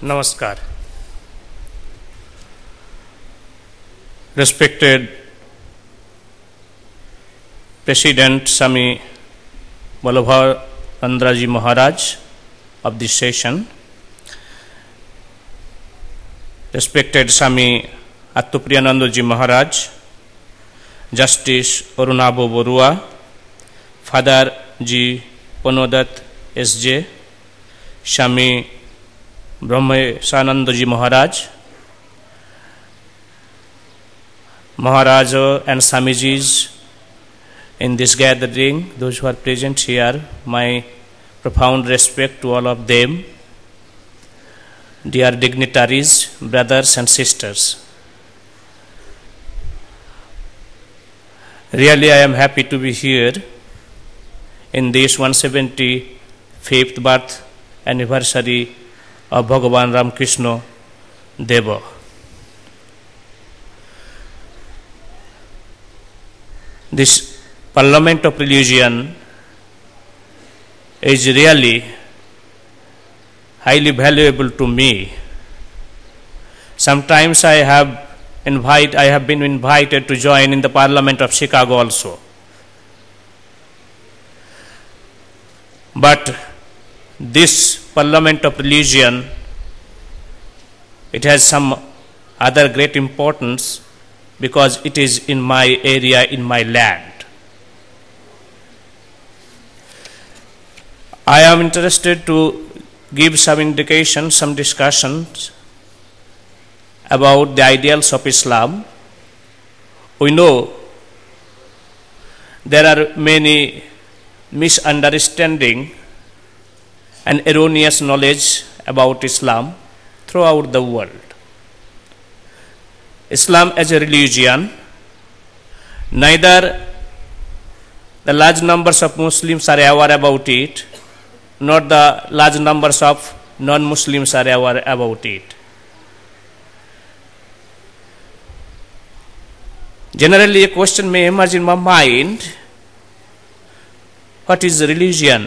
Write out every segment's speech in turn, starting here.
Namaskar. Respected President Sami Vallabhar Andraji Maharaj of this session, respected Sami Attupriyanandaji Maharaj, Justice Arunabo Borua, Father G. Ponodat S.J., Shami Brahmasananda ji Maharaj, Maharaja and Samijis in this gathering, those who are present here, my profound respect to all of them, dear dignitaries, brothers and sisters. Really, I am happy to be here in this 175th birth anniversary of Bhagavan Ramkrishna Deva. This parliament of religion is really highly valuable to me. Sometimes I have invite I have been invited to join in the parliament of Chicago also. But this parliament of religion, it has some other great importance because it is in my area, in my land. I am interested to give some indication, some discussions about the ideals of Islam. We know there are many misunderstanding and erroneous knowledge about Islam throughout the world. Islam as a religion, neither the large numbers of Muslims are aware about it, nor the large numbers of non Muslims are aware about it. Generally, a question may emerge in my mind what is religion?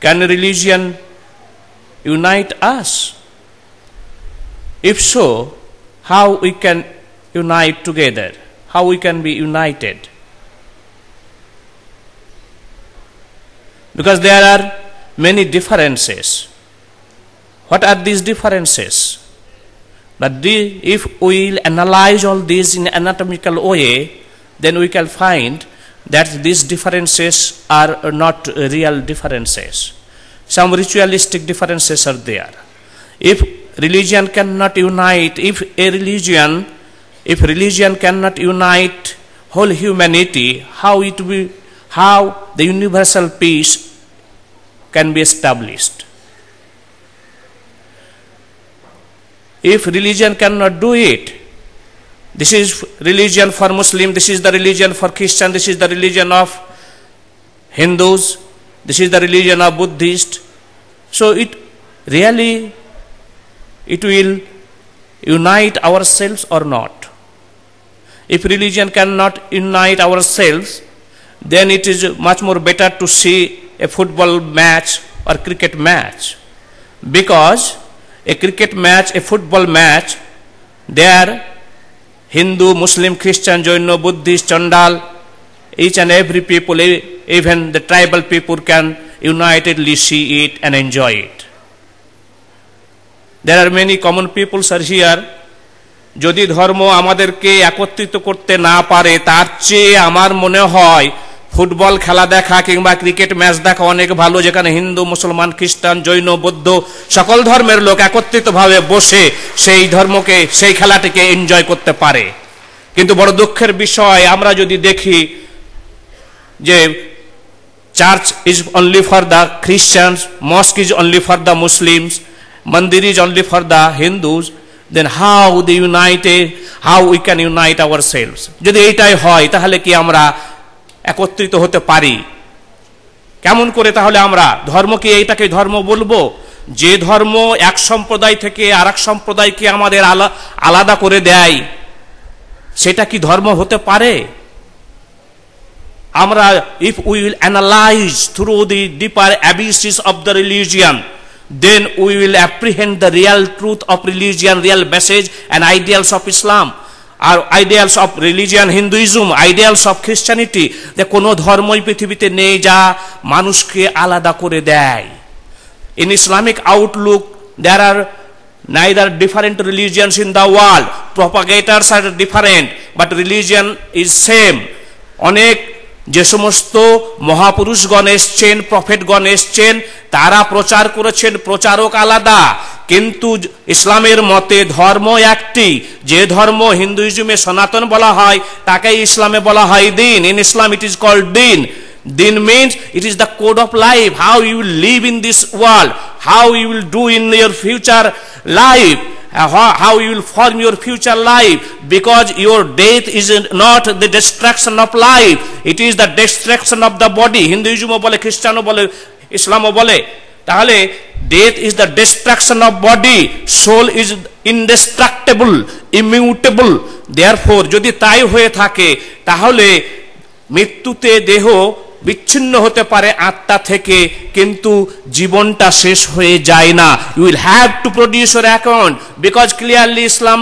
Can religion unite us? If so, how we can unite together? How we can be united? Because there are many differences. What are these differences? But the, if we analyze all these in anatomical way, then we can find that these differences are not real differences. Some ritualistic differences are there. If religion cannot unite, if a religion, if religion cannot unite whole humanity, how it will, how the universal peace can be established? If religion cannot do it, this is religion for Muslim, this is the religion for Christian, this is the religion of Hindus, this is the religion of Buddhist. So it really it will unite ourselves or not. If religion cannot unite ourselves, then it is much more better to see a football match or cricket match because a cricket match, a football match, there Hindu Muslim Christian Jain Buddhist Chandal each and every people even the tribal people can unitedly see it and enjoy it there are many common peoples are here যদি ধর্ম আমাদেরকে একত্রিত করতে না পারে তার চেয়ে আমার মনে হয় ফুটবল খেলা দেখা কিংবা ক্রিকেট ম্যাচ দেখা অনেক ভালো যেখানে হিন্দু মুসলমান খ্রিস্টান জৈন বৌদ্ধ সকল ধর্মের লোক একত্রিতভাবে বসে সেই ধর্মকে সেই খেলাটিকে এনজয় করতে পারে কিন্তু বড় দুঃখের বিষয় আমরা যদি দেখি যে church is only for the Christians mosque is only for the Muslims mandir is only for the Hindus then how the unite how we can unite our selves যদি এইটাই হয় তাহলে কি আমরা একত্রিত হতে পারি কেমন করে তাহলে আমরা ধর্মকে এইটাকে ধর্ম বলবো যে ধর্ম এক সম্প্রদায় থেকে আর এক সম্প্রদায়কে আমাদের আলাদা করে দেয় সেটা কি ধর্ম হতে পারে আমরা if will analyse through the deeper অ্যাবিসিস of the religion then we will apprehend the real truth of religion real message and ideals of Islam are ideals of religion Hinduism ideals of Christianity যে কোনো ধর্মই পৃথিবীতে নেই যা মানুষকে আলাদা করে দেয় in Islamic outlook there are neither different religions in the world propagators are different but religion is same অনেক যে সমস্ত মহাপুরুষগণ এসছেন প্রফেটগণ এসছেন তারা প্রচার করেছেন প্রচারক আলাদা কিন্তু ইসলামের মতে ধর্ম একটি যে ধর্ম হিন্দুইজমে সনাতন বলা হয় তাকে ইসলামে বলা হয় দিন in Islam it is called দিন দিন means it is the code of life how you will live in this world how you will do in your future life how you will form your future life because your death is not the destruction of life it is the destruction of the body hinduism বলে খ্রিস্টানও বলে ইসলামও বলে তাহলে death is the destruction of body soul is indestructible immutable therefore যদি তাই হয়ে থাকে তাহলে মৃত্যুতে দেহ বিচ্ছিন্ন হতে পারে আত্মা থেকে কিন্তু জীবনটা শেষ হয়ে যায় না you will have to produce or account because clearly Islam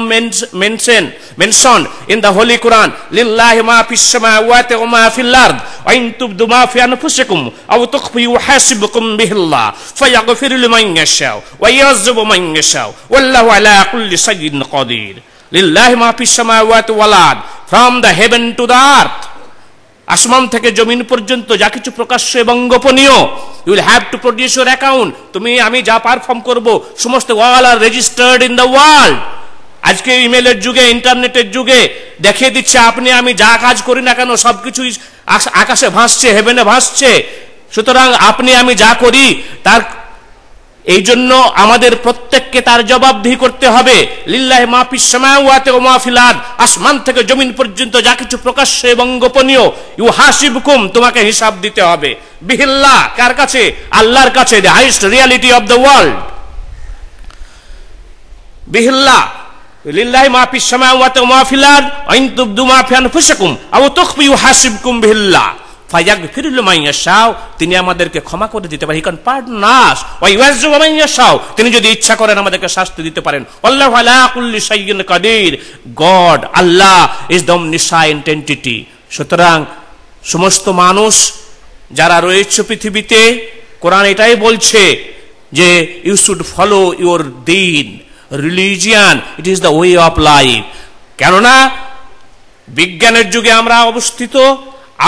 mention mention in the holy Quran লিল্লাহি মা ফিস সামাওয়াতি ওয়া মা ফিল আরদ ওয়া ইন তুবদু মা ফি আনফুসিকুম আও তুখফু ইউহাসিবুকুম বিহিল্লাহ ফায়াগফিরু লিমান ইয়াশাউ ওয়া ইয়াযিবু মান ইয়াশাউ ওয়াল্লাহু আলা কুল্লি শাইইন কাদির লিল্লাহি মা ফিস সামাওয়াতি ওয়াল আরদ from the heaven to the earth আসমান থেকে জমিন পর্যন্ত যা কিছু প্রকাশ্য এবং গোপনীয় you will have to produce your account তুমি আমি যা পারফর্ম করব সমস্ত all are registered in the world আজকে ইমেলের যুগে ইন্টারনেটের যুগে দেখিয়ে দিচ্ছে আপনি আমি যা কাজ করি না কেন সব কিছুই আকাশে ভাসছে হেভেনে ভাসছে সুতরাং আপনি আমি যা করি তার এই জন্য আমাদের প্রত্যেককে তার জবাবদিহি করতে হবে লিল্লাহ মাহফিস ওয়াতে ও মাহফিলাদ আসমান থেকে জমিন পর্যন্ত যা কিছু প্রকাশ্য এবং গোপনীয় ইউ হাসিবকুম তোমাকে হিসাব দিতে হবে বিহিল্লা কার কাছে আল্লাহর কাছে the highest reality of the world বিহিল্লা লিল্লাহি মাফি ফিস সামাওয়াতি ওয়া মা ফিল আরদ ফুসকুম আবু মা ফি আনফুসিকুম আও তুখফিউ হাসিবকুম ফাইয়াক ফিরুল মাইয়াশাও তিনি আমাদেরকে ক্ষমা করে দিতে পারেন কারণ পার্টনাস ওয়াইয়াশাও তিনি যদি ইচ্ছা করেন আমাদেরকে শাস্তি দিতে পারেন আল্লাহ আলা কুল্লি শাইয়িন কাদির গড আল্লাহ ইজ দম নিশা এন্টিটি সুতরাং সমস্ত মানুষ যারা রয়েছে পৃথিবীতে কোরআন এটাই বলছে যে ইউ শুড ফলো ইউর দিন religion it is the way of life কেননা বিজ্ঞানের যুগে আমরা অবস্থিত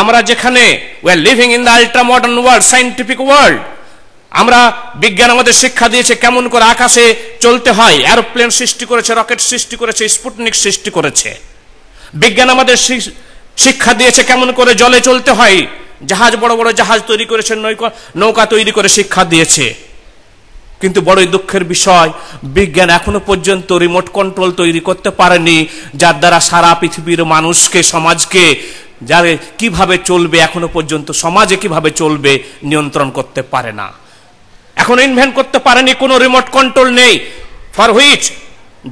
আমরা যেখানে way living in the ultra modern world scientific world আমরা বিজ্ঞান আমাদের শিক্ষা দিয়েছে কেমন করে আকাশে চলতে হয় অ্যারোপ্লেন সৃষ্টি করেছে রকেট সৃষ্টি করেছে স্পুটনিক সৃষ্টি করেছে বিজ্ঞান আমাদের শিক্ষা দিয়েছে কেমন করে জলে চলতে হয় জাহাজ বড় বড় জাহাজ তৈরি করেছে নৌকা তৈরি করে শিক্ষা দিয়েছে কিন্তু বড়ই দুঃখের বিষয় বিজ্ঞান এখনো পর্যন্ত রিমোট কন্ট্রোল তৈরি করতে পারেনি যার দ্বারা সারা পৃথিবীর মানুষকে সমাজকে যারে কিভাবে চলবে এখনো পর্যন্ত সমাজে কিভাবে চলবে নিয়ন্ত্রণ করতে পারে না এখন ইনভেন্ট করতে পারেনি কোনো রিমোট কন্ট্রোল নেই for which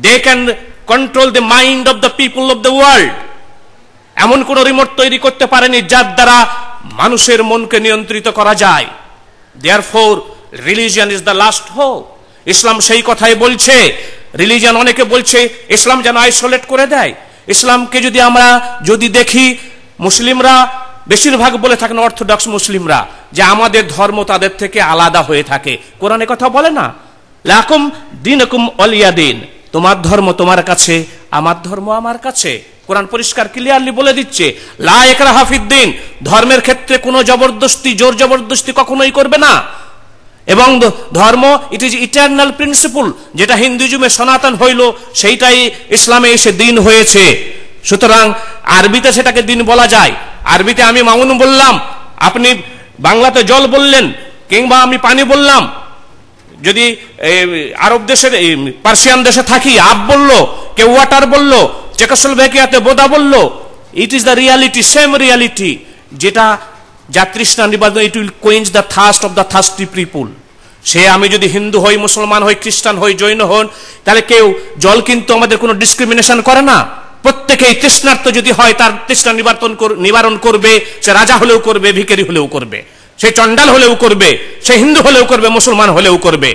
they can control the mind of the people of the world এমন কোনো রিমোট তৈরি করতে পারেনি যার দ্বারা মানুষের মনকে নিয়ন্ত্রিত করা যায় therefore religion is the last হো ইসলাম সেই কথাই বলছে রিলিজিয়ান অনেকে বলছে ইসলাম যেন আইসোলেট করে দেয় ইসলামকে যদি আমরা যদি দেখি মুসলিমরা বেশিরভাগ বলে থাকেন অর্থোডক্স মুসলিমরা যে আমাদের ধর্ম তাদের থেকে আলাদা হয়ে থাকে কোরআনে কথা বলে না লাকুম দিন অলিয়া দিন তোমার ধর্ম তোমার কাছে আমার ধর্ম আমার কাছে কোরআন পরিষ্কার ক্লিয়ারলি বলে দিচ্ছে লা একরা হাফিদ্দিন ধর্মের ক্ষেত্রে কোনো জবরদস্তি জোর জবরদস্তি কখনোই করবে না এবং ধর্ম ইট ইজ ইটার্নাল প্রিন্সিপল যেটা হিন্দুজমে সনাতন হইল সেইটাই ইসলামে এসে দিন হয়েছে সুতরাং আরবিতে সেটাকে দিন বলা যায় আরবিতে আমি মামুন বললাম আপনি বাংলাতে জল বললেন কিংবা আমি পানি বললাম যদি আরব দেশের পার্সিয়ান দেশে থাকি আপ বললো কেউ ওয়াটার বললো ভেকিয়াতে বোদা বললো it is the reality same reality যেটা যাত্রীষ্ণা নিবাদন it will quench the thirst of the thirsty people সে আমি যদি হিন্দু হই মুসলমান হই খ্রিস্টান হই জৈন হন তাহলে কেউ জল কিন্তু আমাদের কোনো ডিসক্রিমিনেশন করে না প্রত্যেকেই তৃষ্ণার্থ যদি হয় তার তৃষ্ণা নিবারণ নিবারণ করবে সে রাজা হলেও করবে ভিকারি হলেও করবে সে চণ্ডাল হলেও করবে সে হিন্দু হলেও করবে মুসলমান হলেও করবে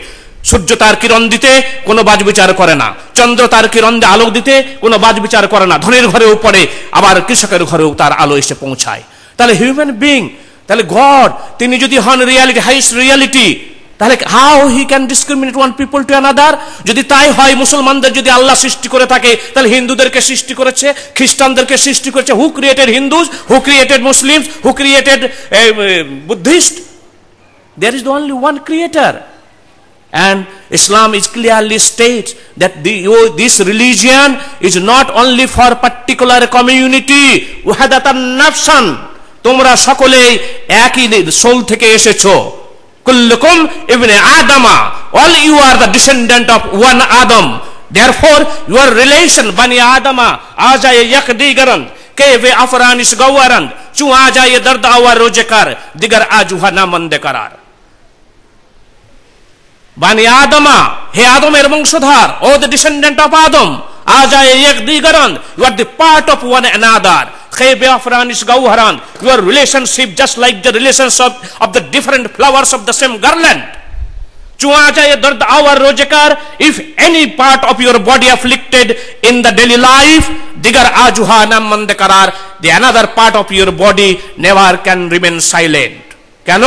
সূর্য তার কিরণ দিতে কোনো বাজ বিচার করে না চন্দ্র তার কিরণ দিয়ে আলোক দিতে কোনো বাজ বিচার করে না ধনের ঘরেও পড়ে আবার কৃষকের ঘরেও তার আলো এসে পৌঁছায় তাহলে হিউম্যান বিং তাহলে গড তিনি যদি হন রিয়ালিটি হাইস্ট রিয়ালিটি তাহলে how he can discriminate one people to another যদি তাই হয় মুসলমানদের যদি আল্লাহ সৃষ্টি করে থাকে তাহলে হিন্দুদেরকে সৃষ্টি করেছে খ্রিস্টানদেরকে সৃষ্টি করেছে who created Hindus who created Muslims who created Buddhist there is only one creator And Islam is clearly states that the, oh, this religion is not only for particular community. তোমরা সকলেই একই সোল থেকে এসেছো Kullukum ibn Adama. All you are the descendant of one Adam. Therefore, your relation, Bani Adama, digaran ke ve Afranish gawaran Chu Ajaya Dardawa Rojakar, Digar Ajuhana karar Bani Adama, He Adam er Sudhar, O the descendant of Adam, आ जाए एक दीगरन you are part of one another your relationship just like the relation of the different flowers of the same garland जाए दर्द आवर रोजे if any part of your body afflicted in the daily life दिगर आजुहा नंद करार दर part of your body never can remain silent কেন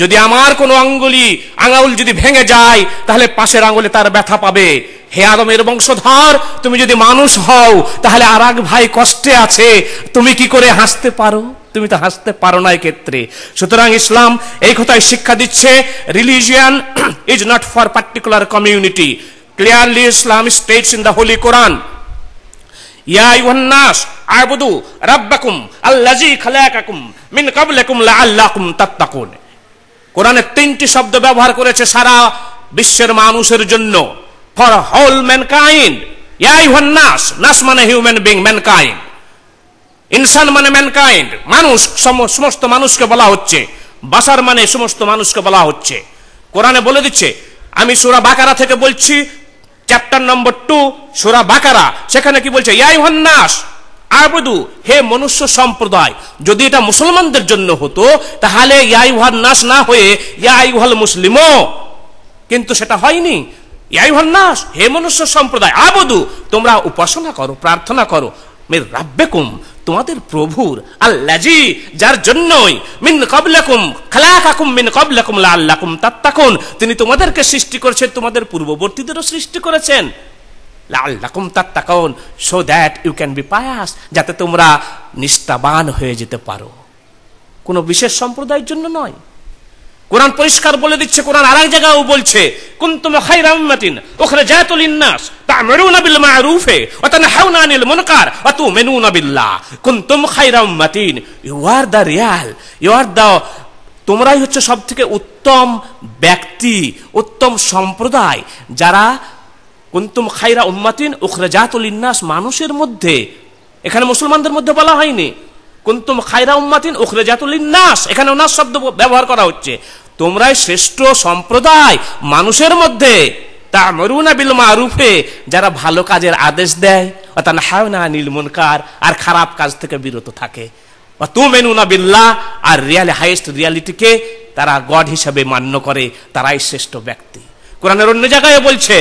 যদি আমার কোনো আঙ্গুলি আঙ্গুল যদি ভেঙে যায় তাহলে পাশের আঙ্গুলে তার ব্যথা পাবে হে আদমের বংশধর তুমি যদি মানুষ হও তাহলে আর ভাই কষ্টে আছে তুমি কি করে হাসতে পারো তুমি তো হাসতে পারো না ক্ষেত্রে সুতরাং ইসলাম এই কথায় শিক্ষা দিচ্ছে religion is not for particular community clearly Islam states in the holy Quran কোরআনে তিনটি শব্দ ব্যবহার করেছে সারা বিশ্বের মানুষের জন্য ফর হোল ম্যানকাইন্ড নাস মানে হিউম্যান বিং ম্যানকাইন্ড ইনসান মানে ম্যানকাইন্ড মানুষ সমস্ত মানুষকে বলা হচ্ছে বাসার মানে সমস্ত মানুষকে বলা হচ্ছে কোরআনে বলে দিচ্ছে আমি সুরা বাকারা থেকে বলছি চ্যাপ্টার নম্বর টু সোরা বাকারা সেখানে কি বলছে ইয়াই হন্যাস আবুদু হে মনুষ্য সম্প্রদায় যদি এটা মুসলমানদের জন্য হতো তাহলে ইয়াইহার নাস না হয়ে ইয়াইহাল মুসলিমও কিন্তু সেটা হয়নি ইয়াইহার নাস হে মনুষ্য সম্প্রদায় আবুদু তোমরা উপাসনা করো প্রার্থনা করো মের রাব্বেকুম তোমাদের প্রভুর আল্লাজি যার জন্যই মিন কবলাকুম খালাকাকুম মিন কবলাকুম লাল্লাকুম তাত্তাকুন তিনি তোমাদেরকে সৃষ্টি করেছেন তোমাদের পূর্ববর্তীদেরও সৃষ্টি করেছেন লাল্লাকুম তাত্তাকুন so that you can be pious যাতে তোমরা নিষ্ঠাবান হয়ে যেতে পারো কোনো বিশেষ সম্প্রদায়ের জন্য নয় কোরআন পরিষ্কার বলে দিচ্ছে কোরআন আর এক জায়গাও বলছে কুনতুম খায়রা উম্মাতিন উখরাজাত লিন-নাস তা'মুরুনা বিল মা'রুফি ওয়া তানহাউনা আনিল মুনকার ওয়া তু'মিনুনা বিল্লাহ কুনতুম খায়রা উম্মাতিন you are the real you are the তোমরাই হচ্ছে সবথেকে উত্তম ব্যক্তি উত্তম সম্প্রদায় যারা কুন্তুম খাইরা উম্মাতিন লিন নাস মানুষের মধ্যে এখানে মুসলমানদের মধ্যে বলা হয়নি কুন্তুম খাইরা উম্মাতিন উখরাজাতুল নাস এখানে নাস শব্দ ব্যবহার করা হচ্ছে তোমরাই শ্রেষ্ঠ সম্প্রদায় মানুষের মধ্যে তা মরুনা বিল মারুফে যারা ভালো কাজের আদেশ দেয় অর্থাৎ হাওনা নীল মুনকার আর খারাপ কাজ থেকে বিরত থাকে তুমেনুনা বিল্লাহ আর রিয়ালি হাইয়েস্ট রিয়ালিটিকে তারা গড হিসাবে মান্য করে তারাই শ্রেষ্ঠ ব্যক্তি কোরআনের অন্য জায়গায় বলছে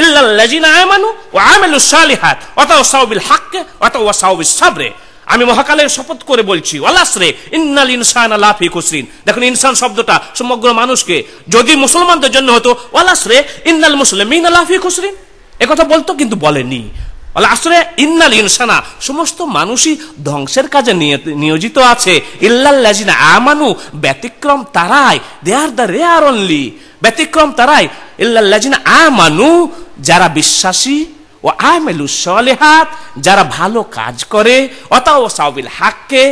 ইল্লাল্লাযিনা আমানু ওয়া আমিলুস সালিহাত ওয়া তাওয়াসাউ বিল হক ওয়া তাওয়াসাউ বিস সাবরে আমি মহাকালের শপথ করে বলছি ওয়ালাসরে ইন্নাল ইনসান লাফি খুসরিন দেখুন ইনসান শব্দটা সমগ্র মানুষকে যদি মুসলমানদের জন্য হতো ওয়ালাসরে ইন্নাল মুসলিমিন লাফি খুসরিন একথা বলতো কিন্তু বলেনি আসলে ইন্নাল ইনসানা সমস্ত মানুষই ধ্বংসের কাজে নিয়োজিত আছে ইল্লাল্লাজিনা আমানু ব্যতিক্রম তারাই they are the rare only ব্যতিক্রম তারাই ইল্লাল্লাজিনা আমানু যারা বিশ্বাসী ও আমেলু সলেহাত যারা ভালো কাজ করে অতাও সাউবিল হাককে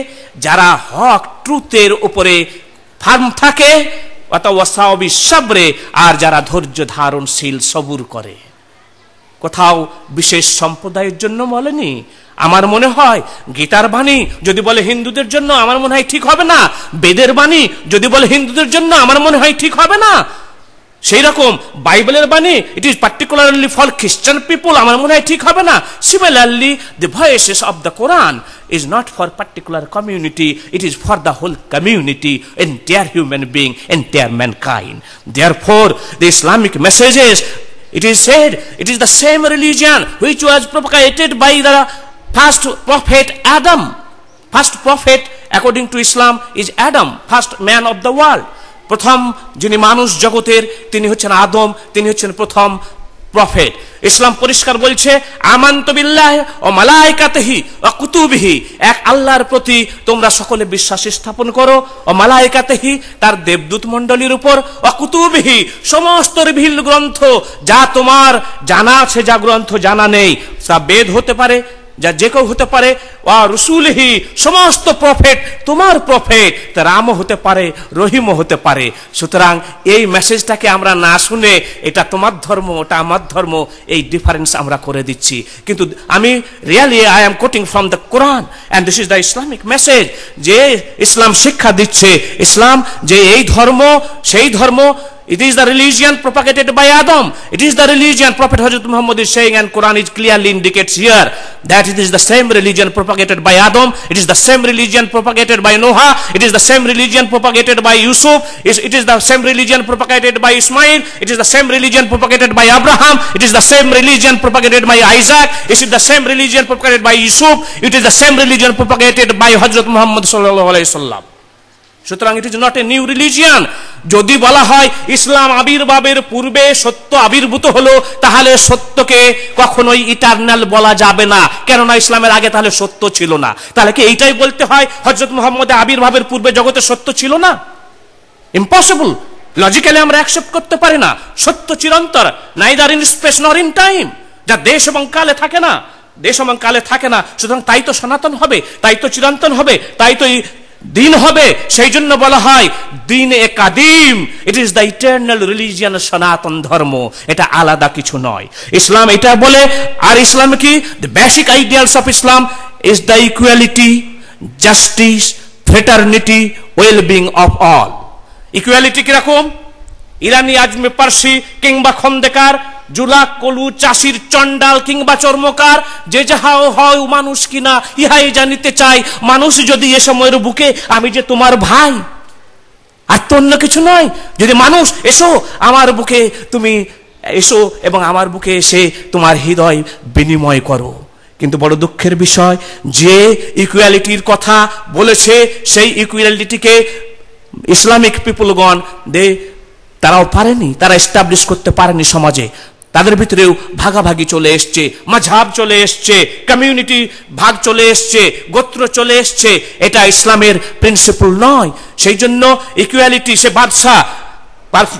যারা হক ট্রুথের উপরে ফার্ম থাকে অথবা সাউবি সবরে আর যারা ধৈর্য ধারণশীল সবুর করে কোথাও বিশেষ সম্প্রদায়ের জন্য বলেনি আমার মনে হয় গীতার বাণী যদি বলে হিন্দুদের জন্য আমার মনে হয় ঠিক হবে না বেদের বাণী যদি বলে হিন্দুদের জন্য আমার মনে হয় ঠিক হবে না সেই রকম বাইবেলের বাণী it is particularly for Christian people আমার মনে হয় ঠিক হবে না similarly the voices of the Quran is not for particular community it is for the whole community entire human being entire mankind therefore the Islamic messages it is said it is the same religion which was propagated by the first prophet Adam first prophet according to Islam is Adam first man of the world প্রথম যিনি মানুষ জগতের তিনি হচ্ছেন আদম তিনি হচ্ছেন প্রথম prophet ইসলাম পরিষ্কার বলছে বিল্লাহ ও মালায়কাতেহি ও কুতুবিহি এক আল্লাহর প্রতি তোমরা সকলে বিশ্বাস স্থাপন করো ও মালায়কাতেহি তার দেবদূত মণ্ডলীর উপর ও কুতুবিহি সমস্ত রিভিল গ্রন্থ যা তোমার জানা আছে যা গ্রন্থ জানা নেই তা বেদ হতে পারে যা যে কেউ হতে পারে ওয়া রসুলহি সমস্ত প্রফেট তোমার প্রফেট তা রামও হতে পারে রহিমও হতে পারে সুতরাং এই মেসেজটাকে আমরা না শুনে এটা তোমার ধর্ম ওটা আমার ধর্ম এই ডিফারেন্স আমরা করে দিচ্ছি কিন্তু আমি really I am quoting from the Quran and this is the Islamic message যে ইসলাম শিক্ষা দিচ্ছে ইসলাম যে এই ধর্ম সেই ধর্ম It is the religion propagated by Adam. It is the religion Prophet Hazrat Muhammad is saying and Quran is clearly indicates here that it is the same religion propagated by Adam. It is the same religion propagated by Noah. It is the same religion propagated by Yusuf. It is the same religion propagated by Ismail. It is the same religion propagated by Abraham. It is the same religion propagated by Isaac. It is the same religion propagated by Yusuf. It is the same religion propagated by Hazrat Muhammad sallallahu alaihi wasallam. সুতরাং it is not a new religion যদি বলা হয় ইসলাম আবির্ভাবের পূর্বে সত্য আবির্ভূত হলো তাহলে সত্যকে কখনোই ইটারনাল বলা যাবে না কেননা ইসলামের আগে তাহলে সত্য ছিল না তাহলে কি এইটাই বলতে হয় হজরত মোহাম্মদ আবির্ভাবের পূর্বে জগতে সত্য ছিল না ইম্পসিবল লজিক্যালি আমরা অ্যাকসেপ্ট করতে পারি না সত্য চিরন্তর neither in space nor in time যা দেশ এবং কালে থাকে না দেশ এবং কালে থাকে না সুতরাং তাই তো সনাতন হবে তাই তো চিরন্তন হবে তাই তো দিন হবে সেই জন্য বলা হয় দিন এ কাদিম it is the eternal religion Sanatan Dharma এটা আলাদা কিছু নয় ইসলাম এটা বলে আর ইসলাম কি the basic ideals of Islam is the equality justice fraternity wellbeing of all equality কিরকম ইরানি আজমি পার্সি কিংবা খন্দেকার জুলা কলু চাষির চণ্ডাল কিংবা চর্মকার যে যাহাও হয় মানুষ কিনা ইহাই জানিতে চাই মানুষ যদি এ সময়ের বুকে আমি যে তোমার ভাই আর তো অন্য কিছু নয় যদি মানুষ এসো আমার বুকে তুমি এসো এবং আমার বুকে এসে তোমার হৃদয় বিনিময় করো কিন্তু বড় দুঃখের বিষয় যে ইকুয়ালিটির কথা বলেছে সেই ইকুয়ালিটিকে ইসলামিক পিপুলগণ দে তারাও পারেনি তারা এস্টাবলিশ করতে পারেনি সমাজে তাদের ভিতরেও ভাগাভাগি চলে এসছে মাঝাব চলে এসছে কমিউনিটি ভাগ চলে এসছে গোত্র চলে এসছে এটা ইসলামের প্রিন্সিপল নয় সেই জন্য ইকুয়ালিটি সে বাদশাহ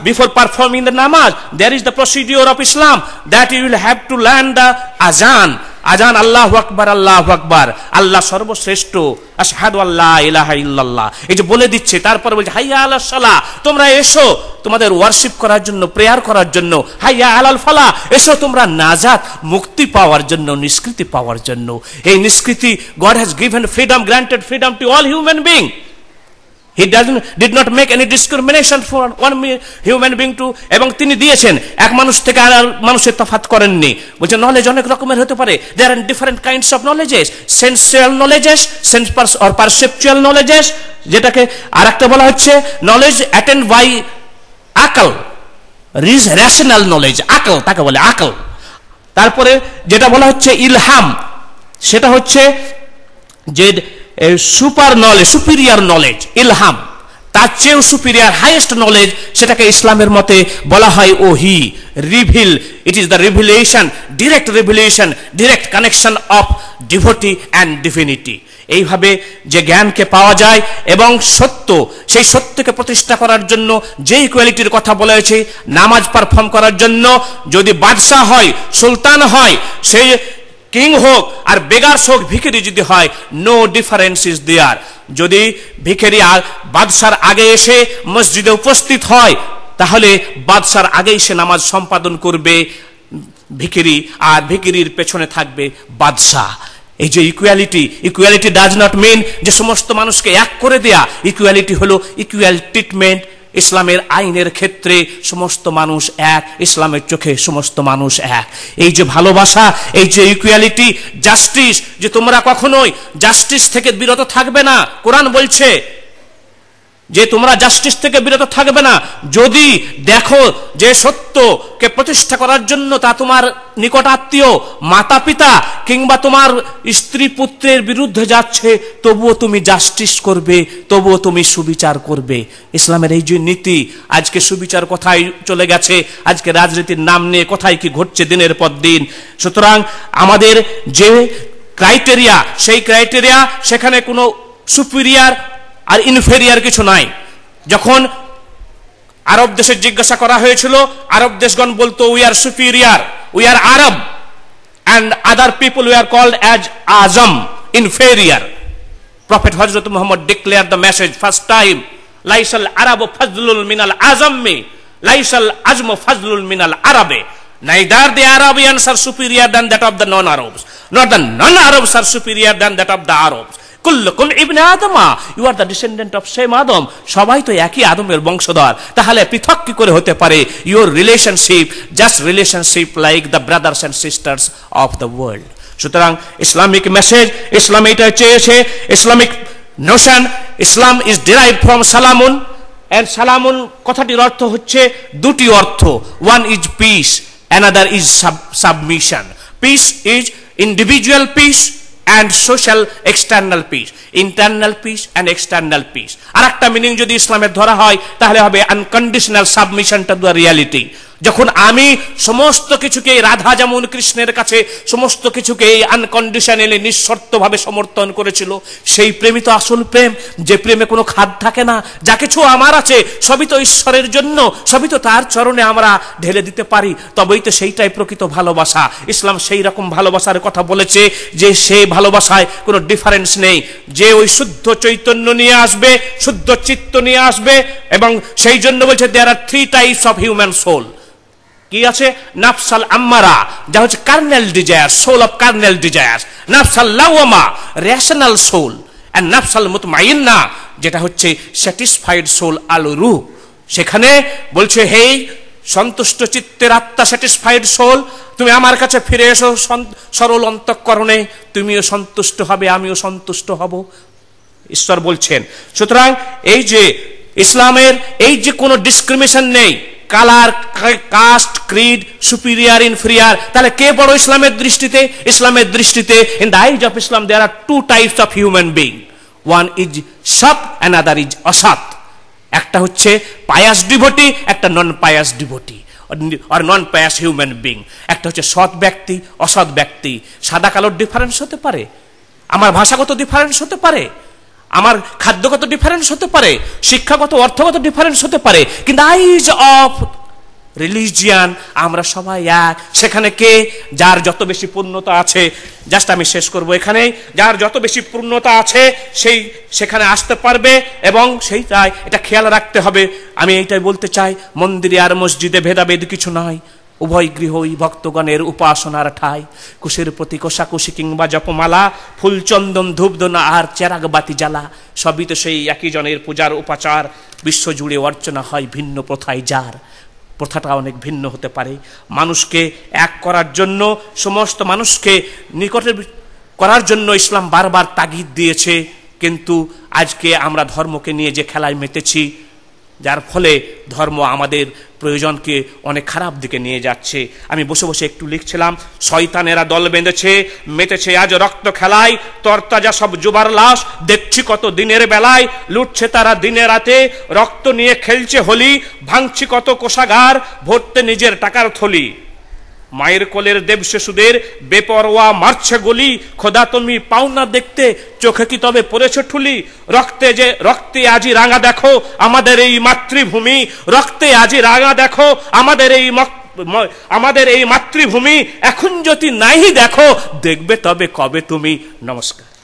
before performing the namaz there is the procedure of Islam that you will have to land the azan azan আল্লাহ আকবার আল্লাহ আকবার আল্লাহ সর্বশ্রেষ্ঠ আশহাদু আল্লাহ ইলাহা ইল্লাল্লাহ এই যে বলে দিচ্ছে তারপর বলছে হাইয়া আলাহ সালাহ তোমরা এসো তোমাদের ওয়ার্শিপ করার জন্য প্রেয়ার করার জন্য হাইয়া আলাল ফালা এসো তোমরা নাজাত মুক্তি পাওয়ার জন্য নিষ্কৃতি পাওয়ার জন্য এই নিষ্কৃতি God has given freedom granted freedom to all human being he doesn't did not make any discrimination for one human being to এবং তিনি দিয়েছেন এক মানুষ থেকে আর মানুষের তফাত করেননি বলছে নলেজ অনেক রকমের হতে পারে there are different kinds of knowledges sensual knowledges sense or perceptual knowledges যেটাকে আর একটা বলা হচ্ছে নলেজ অ্যাটেন্ড বাই আকল রিজ রেশনাল নলেজ আকল তাকে বলে আকল তারপরে যেটা বলা হচ্ছে ইলহাম সেটা হচ্ছে যে সুপার নলেজ সুপিরিয়ার নলেজ ইলহাম তার চেয়েও সুপিরিয়ার হাইয়েস্ট নলেজ সেটাকে ইসলামের মতে বলা হয় ওহি reveal it is the revelation direct revelation direct connection of devotee and divinity এইভাবে যে জ্ঞানকে পাওয়া যায় এবং সত্য সেই সত্যকে প্রতিষ্ঠা করার জন্য যেই কোয়ালিটির কথা বলেছি নামাজ পারফর্ম করার জন্য যদি বাদশাহ হয় সুলতান হয় সেই কিং হোক আর বেগার হোক ভিখেরি যদি হয় নো ডিফারেন্স ইজ দেয়ার যদি ভিখেরি আর বাদশার আগে এসে মসজিদে উপস্থিত হয় তাহলে বাদশার আগেই সে নামাজ সম্পাদন করবে ভিখেরি আর ভিখেরির পেছনে থাকবে বাদশাহ এই যে equality equality does not mean যে সমস্ত মানুষকে এক করে দেয়া ইকুয়ালিটি হলো ইকুয়াল ট্রিটমেন্ট ইসলামের আইনের ক্ষেত্রে সমস্ত মানুষ এক ইসলামের চোখে সমস্ত মানুষ এক এই যে ভালোবাসা এই যে ইকুয়ালিটি জাস্টিস যে তোমরা কখনোই জাস্টিস থেকে বিরত থাকবে না কোরআন বলছে যে তোমরা জাস্টিস থেকে বিরত থাকবে না যদি দেখো যে সত্যকে প্রতিষ্ঠা করার জন্য তা তোমার নিকট আত্মীয় মাতা পিতা কিংবা তোমার স্ত্রী পুত্রের বিরুদ্ধে যাচ্ছে তবুও তুমি জাস্টিস করবে তবুও তুমি সুবিচার করবে ইসলামের এই যে নীতি আজকে সুবিচার কোথায় চলে গেছে আজকে রাজনীতির নাম নিয়ে কোথায় কি ঘটছে দিনের পর দিন সুতরাং আমাদের যে ক্রাইটেরিয়া সেই ক্রাইটেরিয়া সেখানে কোনো সুপিরিয়ার আর ইনফেরিয়ার কিছু নাই যখন আরব দেশের জিজ্ঞাসা করা হয়েছিল আরব দেশগণ বলতো we are superior we are Arab and other people we are called as আজম inferior prophet Hazrat Muhammad declare the message first time লাইসাল আরব ফজলুল মিনাল মে লাইসাল আজম ফজলুল মিনাল আরবে Neither the Arabians are superior than that of the non-Arabs, nor the non-Arabs are superior than that of the Arabs. কুল্লকুম ইবনে আদমা you are the descendant of same Adam সবাই তো একই আদমের বংশধর তাহলে পৃথক কি করে হতে পারে your relationship just relationship like the brothers and sisters of the world সুতরাং ইসলামিক মেসেজ ইসলাম এটা চেয়েছে Islamic notion Islam is derive from সালামুন অ্যান্ড সালামুন কথাটির অর্থ হচ্ছে দুটি অর্থ one is peace another is submission peace is individual peace and social external peace internal peace and external peace আর একটা মিনিং যদি ইসলামের ধরা হয় তাহলে হবে আনকন্ডিশনাল সাবমিশনটা টু রিয়ালিটি যখন আমি সমস্ত কিছুকে রাধা যেমন কৃষ্ণের কাছে সমস্ত কিছুকে এই আনকন্ডিশনালি নিঃশর্তভাবে সমর্থন করেছিল সেই প্রেমই তো আসল প্রেম যে প্রেমে কোনো খাদ থাকে না যা কিছু আমার আছে সবই তো ঈশ্বরের জন্য সবই তো তার চরণে আমরা ঢেলে দিতে পারি তবেই তো সেইটাই প্রকৃত ভালোবাসা ইসলাম সেই রকম ভালোবাসার কথা বলেছে যে সেই ভালোবাসায় কোনো ডিফারেন্স নেই যে ওই শুদ্ধ চৈতন্য নিয়ে আসবে শুদ্ধ চিত্ত নিয়ে আসবে এবং সেই জন্য বলছে there are three types of human soul কি আছে নাফসাল আম্মারা যা হচ্ছে carnal desire soul of carnal desire নাফসাল লাওয়ামা রেশনাল সোল অ্যান্ড নাফসাল মুতমাইন্না যেটা হচ্ছে স্যাটিসফাইড সোল আল রু সেখানে বলছে হেই সন্তুষ্ট চিত্তের আত্মা স্যাটিসফাইড সোল তুমি আমার কাছে ফিরে এসো সরল অন্তঃকরণে তুমিও সন্তুষ্ট হবে আমিও সন্তুষ্ট হব ঈশ্বর বলছেন সুতরাং এই যে ইসলামের এই যে কোনো ডিসক্রিমিনেশন নেই colour caste creed superior inferior তাহলে কে বড় ইসলামের দৃষ্টিতে ইসলামের দৃষ্টিতে in the eyes of Islam there are two types of human being one is সৎ অ্যান্ড আদার ইজ অসৎ একটা হচ্ছে পায়াস ডিভোটি একটা নন পায়াস ডিভোটি আর নন পায়াস হিউম্যান বিং একটা হচ্ছে সৎ ব্যক্তি অসৎ ব্যক্তি সাদা কালোর ডিফারেন্স হতে পারে আমার ভাষাগত ডিফারেন্স হতে পারে আমার খাদ্যগত ডিফারেন্স হতে পারে শিক্ষাগত অর্থগত ডিফারেন্স হতে পারে কিন্তু আইজ অফ রিলিজিয়ান আমরা সবাই এক সেখানে কে যার যত বেশি পূর্ণতা আছে জাস্ট আমি শেষ করব এখানে যার যত বেশি পূর্ণতা আছে সেই সেখানে আসতে পারবে এবং সেই তাই এটা খেয়াল রাখতে হবে আমি এইটাই বলতে চাই মন্দিরে আর মসজিদে ভেদাভেদ কিছু নয় উভয় গৃহই ভক্তগণের উপাসনার ঠাই কুশের প্রতি কোষাকুশি কিংবা জপমালা ফুলচন্দন ধূপদনা আর চেরাগ বাতি জ্বালা সবই তো সেই একই জনের পূজার উপাচার বিশ্বজুড়ে অর্চনা হয় ভিন্ন প্রথায় যার প্রথাটা অনেক ভিন্ন হতে পারে মানুষকে এক করার জন্য সমস্ত মানুষকে নিকটে করার জন্য ইসলাম বারবার তাগিদ দিয়েছে কিন্তু আজকে আমরা ধর্মকে নিয়ে যে খেলায় মেতেছি যার ফলে ধর্ম আমাদের প্রয়োজনকে অনেক খারাপ দিকে নিয়ে যাচ্ছে আমি বসে বসে একটু লিখছিলাম শয়তানেরা দল বেঁধেছে মেতেছে আজ রক্ত খেলায় তরতাজা সব জুবার লাশ দেখছি কত দিনের বেলায় লুটছে তারা দিনে রাতে রক্ত নিয়ে খেলছে হোলি ভাঙছি কত কোষাগার ভরতে নিজের টাকার থলি মায়ের কোলের দেব শিশুদের বেপরোয়া মারছে গলি খোদা তুমি পাও না দেখতে চোখে কি তবে পড়েছে ঠুলি রক্তে যে রক্তে আজি রাঙা দেখো আমাদের এই মাতৃভূমি রক্তে আজি রাঙা দেখো আমাদের এই আমাদের এই মাতৃভূমি এখন যদি নাই দেখো দেখবে তবে কবে তুমি নমস্কার